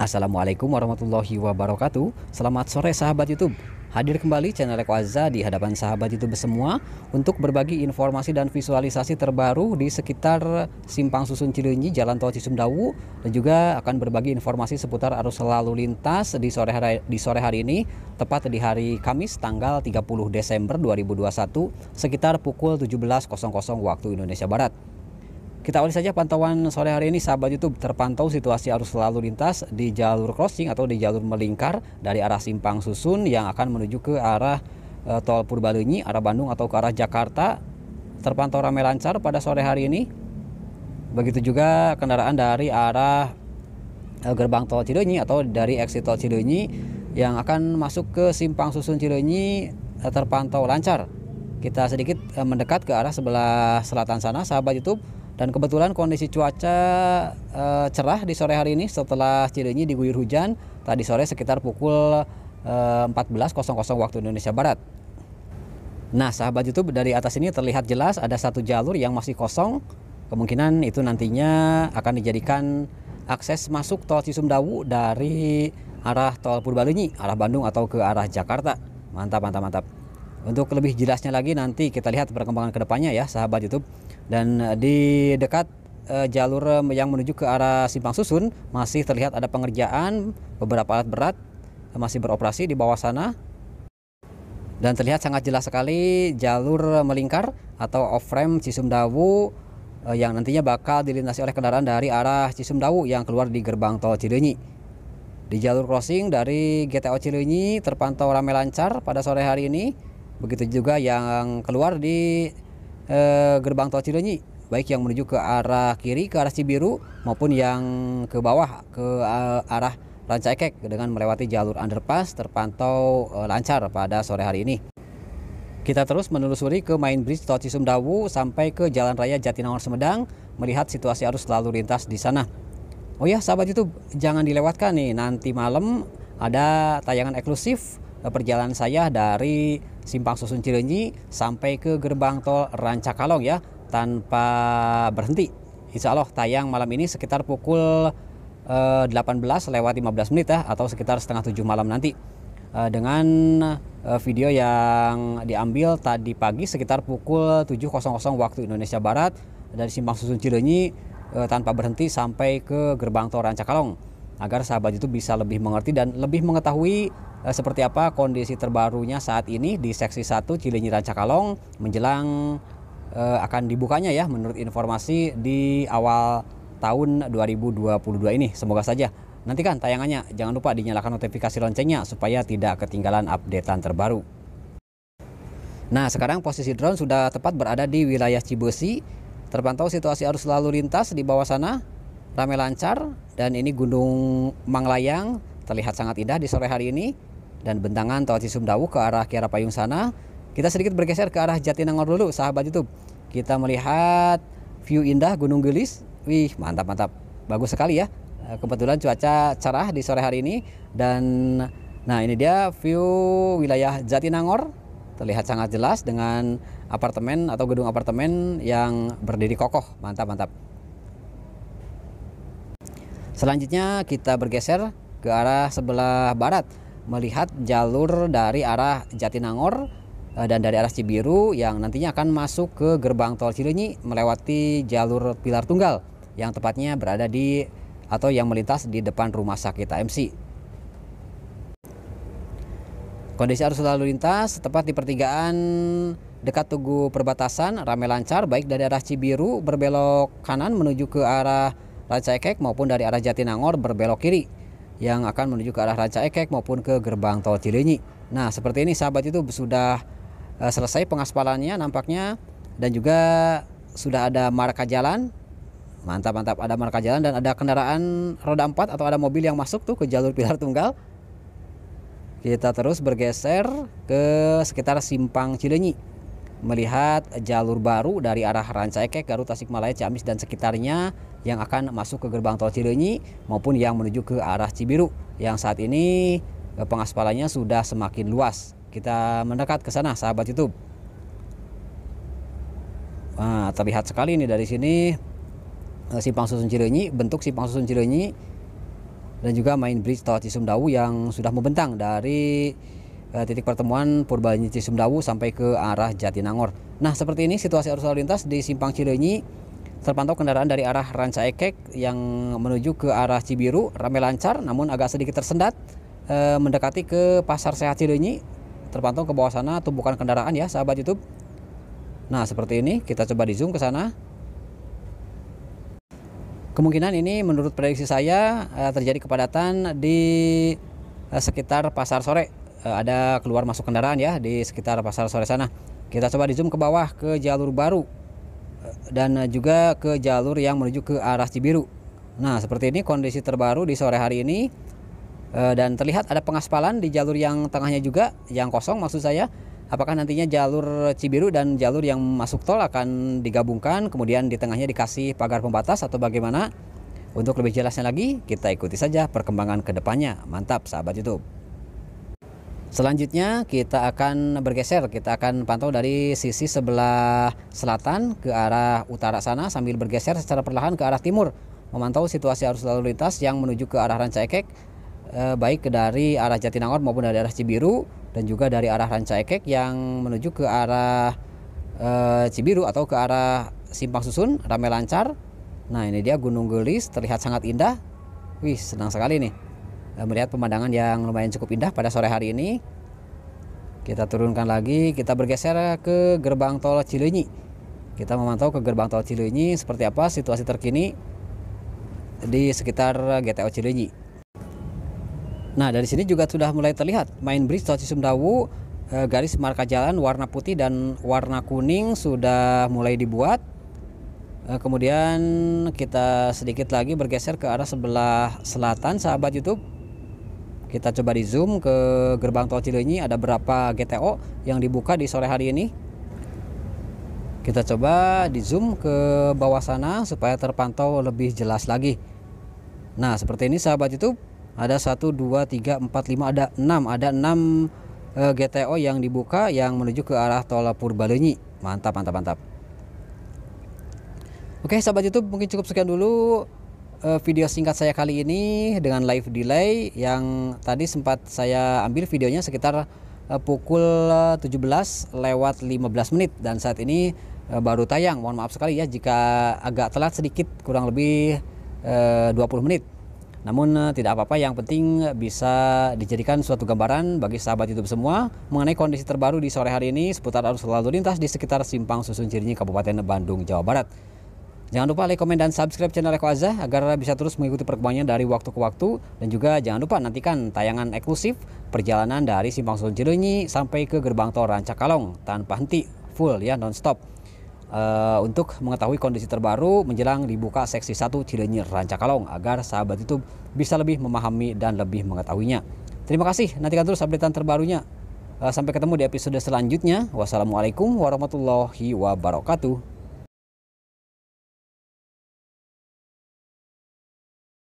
Assalamualaikum warahmatullahi wabarakatuh Selamat sore sahabat youtube Hadir kembali channel Eko di hadapan sahabat youtube semua Untuk berbagi informasi dan visualisasi terbaru di sekitar Simpang Susun Cilenyi, Jalan Tol Cisumdawu Dan juga akan berbagi informasi seputar arus lalu lintas di sore hari, di sore hari ini Tepat di hari Kamis tanggal 30 Desember 2021 Sekitar pukul 17.00 waktu Indonesia Barat kita awali saja pantauan sore hari ini sahabat YouTube terpantau situasi arus lalu lintas di jalur crossing atau di jalur melingkar dari arah Simpang Susun yang akan menuju ke arah e, tol Purbalenyi, arah Bandung atau ke arah Jakarta terpantau ramai lancar pada sore hari ini. Begitu juga kendaraan dari arah eh, gerbang tol Cilenyi atau dari exit tol Cilenyi yang akan masuk ke Simpang Susun Cilenyi e, terpantau lancar. Kita sedikit mendekat ke arah sebelah selatan sana sahabat YouTube dan kebetulan kondisi cuaca e, cerah di sore hari ini setelah Cileunyi diguyur hujan tadi sore sekitar pukul e, eh, 14.00 waktu Indonesia Barat. Nah, sahabat YouTube dari atas ini terlihat jelas ada satu jalur yang masih kosong. Kemungkinan itu nantinya akan dijadikan akses masuk tol Cisumdawu dari arah tol Purbalenyi arah Bandung atau ke arah Jakarta. Mantap, mantap, mantap. Untuk lebih jelasnya lagi nanti kita lihat perkembangan kedepannya ya sahabat YouTube. Dan eh, di dekat eh, jalur eh, yang menuju ke arah Simpang Susun masih terlihat ada pengerjaan beberapa alat berat masih beroperasi di bawah sana. Dan terlihat sangat jelas sekali jalur melingkar atau off-ramp Cisumdawu Dawu yang nantinya bakal dilintasi oleh kendaraan dari arah Cisumdawu yang keluar di gerbang tol Cilenyi. Di jalur crossing dari GTO Cilenyi terpantau ramai lancar pada sore hari ini. Begitu juga yang keluar di eh, gerbang tol Cilenyi baik yang menuju ke arah kiri ke arah Cibiru maupun yang ke bawah ke eh, arah Rancaikek dengan melewati jalur underpass terpantau eh, lancar pada sore hari ini. Kita terus menelusuri ke Main Bridge Tol Cisumdawu sampai ke Jalan Raya Jatinangor Semedang, melihat situasi arus lalu lintas di sana. Oh ya sahabat YouTube, jangan dilewatkan nih nanti malam ada tayangan eksklusif eh, perjalanan saya dari simpang susun Cilenyi sampai ke gerbang tol Rancakalong ya tanpa berhenti. Insya Allah tayang malam ini sekitar pukul 18 eh, lewat 15 menit ya atau sekitar setengah tujuh malam nanti eh, dengan eh, video yang diambil tadi pagi sekitar pukul 7.00 waktu Indonesia Barat dari simpang susun Cilenyi tanpa berhenti sampai ke gerbang tol Rancakalong agar sahabat itu bisa lebih mengerti dan lebih mengetahui Eh, seperti apa kondisi terbarunya saat ini di seksi 1 Cilenyi Rancakalong menjelang eh, akan dibukanya ya menurut informasi di awal tahun 2022 ini. Semoga saja nantikan tayangannya. Jangan lupa dinyalakan notifikasi loncengnya supaya tidak ketinggalan updatean terbaru. Nah, sekarang posisi drone sudah tepat berada di wilayah Cibesi. Terpantau situasi arus lalu lintas di bawah sana ramai lancar dan ini Gunung Manglayang terlihat sangat indah di sore hari ini dan bentangan Tol Cisumdawu ke arah Kiara Payung sana. Kita sedikit bergeser ke arah Jatinangor dulu, sahabat YouTube. Kita melihat view indah Gunung Gelis. Wih, mantap-mantap. Bagus sekali ya. Eh, kebetulan cuaca cerah di sore hari ini dan nah ini dia view wilayah Jatinangor terlihat sangat jelas dengan apartemen atau gedung apartemen yang berdiri kokoh. Mantap-mantap. Selanjutnya kita bergeser ke arah sebelah barat melihat jalur dari arah Jatinangor eh, dan dari arah Cibiru yang nantinya akan masuk ke gerbang tol Cilenyi melewati jalur pilar tunggal yang tepatnya berada di atau yang melintas di depan rumah sakit AMC. Kondisi arus lalu lintas tepat di pertigaan dekat Tugu Perbatasan ramai lancar baik dari arah Cibiru berbelok kanan menuju ke arah Rancaikek maupun dari arah Jatinangor berbelok kiri yang akan menuju ke arah Ranca Ekek maupun ke gerbang tol Cilenyi. Nah, seperti ini sahabat itu sudah eh, selesai pengaspalannya nampaknya dan juga sudah ada marka jalan. Mantap mantap ada marka jalan dan ada kendaraan roda 4 atau ada mobil yang masuk tuh ke jalur pilar tunggal. Kita terus bergeser ke sekitar simpang Cilenyi melihat jalur baru dari arah Rancaikek, Garut, Tasikmalaya, Ciamis dan sekitarnya yang akan masuk ke gerbang tol Cileunyi maupun yang menuju ke arah Cibiru yang saat ini eh, pengaspalannya sudah semakin luas. Kita mendekat ke sana sahabat YouTube. Nah, terlihat sekali ini dari sini eh, simpang susun Cileunyi, bentuk simpang susun Cileunyi dan juga main bridge tol Cisumdawu yang sudah membentang dari Eh, titik pertemuan Purbalenyi Cisumdawu sampai ke arah Jatinangor. Nah, seperti ini situasi arus lalu lintas di Simpang Cileunyi terpantau kendaraan dari arah Ranca Ekek yang menuju ke arah Cibiru ramai lancar namun agak sedikit tersendat e, mendekati ke Pasar Sehat Cileunyi terpantau ke bawah sana tumpukan kendaraan ya sahabat YouTube. Nah, seperti ini kita coba di zoom ke sana. Kemungkinan ini menurut prediksi saya eh, terjadi kepadatan di sekitar pasar sore Eh, ada keluar masuk kendaraan ya di sekitar pasar sore sana. Kita coba di zoom ke bawah ke jalur baru eh, dan juga ke jalur yang menuju ke arah Cibiru. Nah, seperti ini kondisi terbaru di sore hari ini eh, dan terlihat ada pengaspalan di jalur yang tengahnya juga yang kosong maksud saya apakah nantinya jalur Cibiru dan jalur yang masuk tol akan digabungkan kemudian di tengahnya dikasih pagar pembatas atau bagaimana untuk lebih jelasnya lagi kita ikuti saja perkembangan kedepannya mantap sahabat YouTube Selanjutnya kita akan bergeser, kita akan pantau dari sisi sebelah selatan ke arah utara sana sambil bergeser secara perlahan ke arah timur memantau situasi arus lalu lintas yang menuju ke arah Rancaikek eh, baik dari arah Jatinangor maupun dari arah Cibiru dan juga dari arah Rancaikek yang menuju ke arah eh, Cibiru atau ke arah Simpang Susun ramai lancar. Nah, ini dia Gunung Gelis terlihat sangat indah. Wih, senang sekali nih. Nah, melihat pemandangan yang lumayan cukup indah pada sore hari ini. Kita turunkan lagi, kita bergeser ke gerbang tol Cileunyi. Kita memantau ke gerbang tol Cileunyi seperti apa situasi terkini di sekitar GTO Cileunyi. Nah, dari sini juga sudah mulai terlihat main bridge tol Cisumdawu eh, garis marka jalan warna putih dan warna kuning sudah mulai dibuat. Eh, kemudian kita sedikit lagi bergeser ke arah sebelah selatan sahabat YouTube kita coba di zoom ke gerbang tol Cilenyi ada berapa GTO yang dibuka di sore hari ini. Kita coba di zoom ke bawah sana supaya terpantau lebih jelas lagi. Nah, seperti ini sahabat YouTube, ada 1 2 3 4 5 ada 6, ada 6 eh, GTO yang dibuka yang menuju ke arah tol Purbalenyi. Mantap, mantap, mantap. Oke, sahabat YouTube, mungkin cukup sekian dulu Eh, video singkat saya kali ini dengan live delay yang tadi sempat saya ambil videonya sekitar eh, pukul 17 eh, lewat 15 menit dan saat ini baru tayang. Mohon maaf sekali ya jika agak telat sedikit kurang lebih 20 menit. Namun tidak apa-apa yang penting bisa dijadikan suatu gambaran bagi sahabat YouTube semua mengenai kondisi terbaru di sore hari ini seputar arus lalu lintas di sekitar Simpang Susun Cirinyi Kabupaten Bandung Jawa Barat. Jangan lupa like, komen, dan subscribe channel Eko Azah agar bisa terus mengikuti perkembangannya dari waktu ke waktu. Dan juga jangan lupa nantikan tayangan eksklusif perjalanan dari Simpang Susun Cilenyi sampai ke Gerbang Tol Rancakalong tanpa henti, full ya, non-stop. Uh, untuk mengetahui kondisi terbaru menjelang dibuka seksi 1 Cilenyi Rancakalong agar sahabat itu bisa lebih memahami dan lebih mengetahuinya. Terima kasih, nantikan terus update terbarunya. Uh, sampai ketemu di episode selanjutnya. Wassalamualaikum warahmatullahi wabarakatuh.